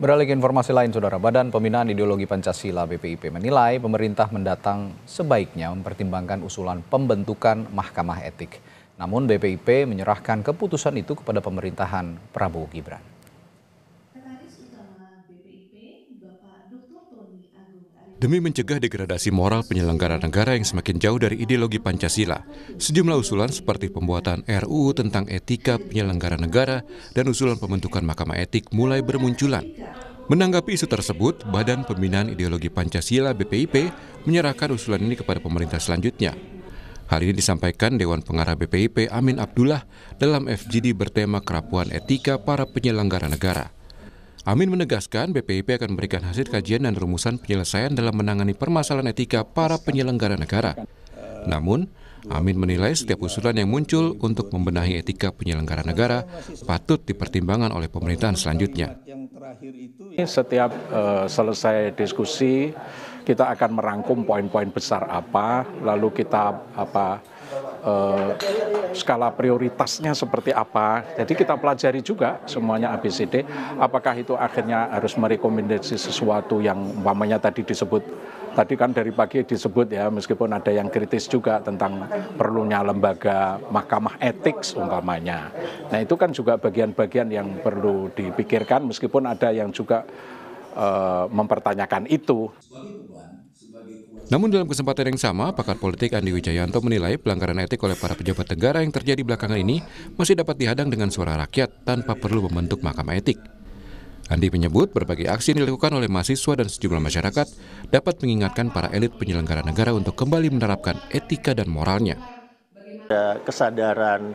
Beralih ke informasi lain, Saudara. Badan Pembinaan Ideologi Pancasila BPIP menilai pemerintah mendatang sebaiknya mempertimbangkan usulan pembentukan Mahkamah Etik. Namun BPIP menyerahkan keputusan itu kepada pemerintahan Prabowo Gibran. Demi mencegah degradasi moral penyelenggara negara yang semakin jauh dari ideologi Pancasila, sejumlah usulan seperti pembuatan RUU tentang etika penyelenggara negara dan usulan pembentukan Mahkamah Etik mulai bermunculan. Menanggapi isu tersebut, Badan Pembinaan Ideologi Pancasila BPIP menyerahkan usulan ini kepada pemerintah selanjutnya. Hal ini disampaikan Dewan Pengarah BPIP Amin Abdullah dalam FGD bertema kerapuan etika para penyelenggara negara. Amin menegaskan BPIP akan memberikan hasil kajian dan rumusan penyelesaian dalam menangani permasalahan etika para penyelenggara negara. Namun, Amin menilai setiap usulan yang muncul untuk membenahi etika penyelenggara negara patut dipertimbangkan oleh pemerintahan selanjutnya. Setiap uh, selesai diskusi, kita akan merangkum poin-poin besar apa, lalu kita apa Eh, skala prioritasnya seperti apa. Jadi kita pelajari juga semuanya ABCD. Apakah itu akhirnya harus merekomendasi sesuatu yang umpamanya tadi disebut tadi kan dari pagi disebut ya meskipun ada yang kritis juga tentang perlunya lembaga mahkamah etik umpamanya. Nah itu kan juga bagian-bagian yang perlu dipikirkan meskipun ada yang juga uh, mempertanyakan itu. Namun dalam kesempatan yang sama, pakar politik Andi Wijayanto menilai pelanggaran etik oleh para pejabat negara yang terjadi belakangan ini masih dapat dihadang dengan suara rakyat tanpa perlu membentuk mahkamah etik. Andi menyebut berbagai aksi yang dilakukan oleh mahasiswa dan sejumlah masyarakat dapat mengingatkan para elit penyelenggara negara untuk kembali menerapkan etika dan moralnya. Ada kesadaran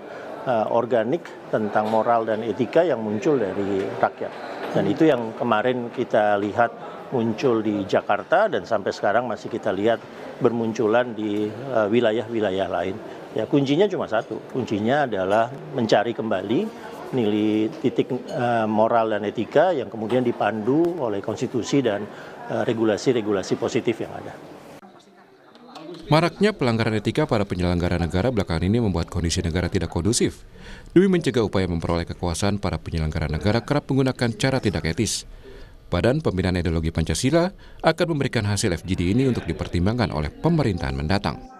eh, organik tentang moral dan etika yang muncul dari rakyat dan itu yang kemarin kita lihat muncul di Jakarta dan sampai sekarang masih kita lihat bermunculan di eh, wilayah-wilayah lain. Ya kuncinya cuma satu, kuncinya adalah mencari kembali nilai titik eh, moral dan etika yang kemudian dipandu oleh konstitusi dan eh, regulasi-regulasi positif yang ada. Maraknya pelanggaran etika para penyelenggara negara belakangan ini membuat kondisi negara tidak kondusif. Demi mencegah upaya memperoleh kekuasaan, para penyelenggara negara kerap menggunakan cara tidak etis. Badan Pembinaan Ideologi Pancasila akan memberikan hasil FGD ini untuk dipertimbangkan oleh pemerintahan mendatang.